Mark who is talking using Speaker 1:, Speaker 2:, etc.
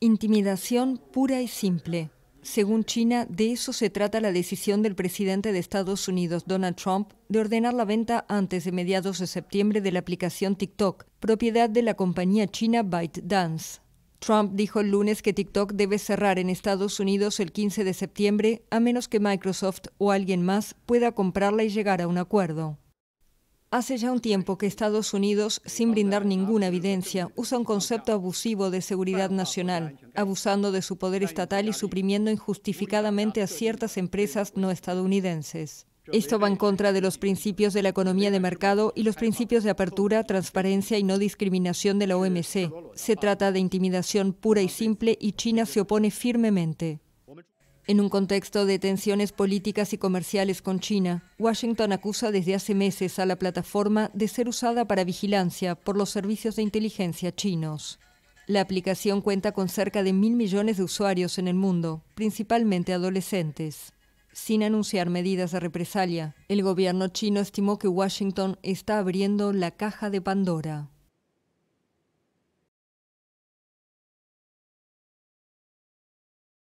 Speaker 1: Intimidación pura y simple. Según China, de eso se trata la decisión del presidente de Estados Unidos, Donald Trump, de ordenar la venta antes de mediados de septiembre de la aplicación TikTok, propiedad de la compañía china ByteDance. Trump dijo el lunes que TikTok debe cerrar en Estados Unidos el 15 de septiembre a menos que Microsoft o alguien más pueda comprarla y llegar a un acuerdo. Hace ya un tiempo que Estados Unidos, sin brindar ninguna evidencia, usa un concepto abusivo de seguridad nacional, abusando de su poder estatal y suprimiendo injustificadamente a ciertas empresas no estadounidenses. Esto va en contra de los principios de la economía de mercado y los principios de apertura, transparencia y no discriminación de la OMC. Se trata de intimidación pura y simple y China se opone firmemente. En un contexto de tensiones políticas y comerciales con China, Washington acusa desde hace meses a la plataforma de ser usada para vigilancia por los servicios de inteligencia chinos. La aplicación cuenta con cerca de mil millones de usuarios en el mundo, principalmente adolescentes. Sin anunciar medidas de represalia, el gobierno chino estimó que Washington está abriendo la caja de Pandora.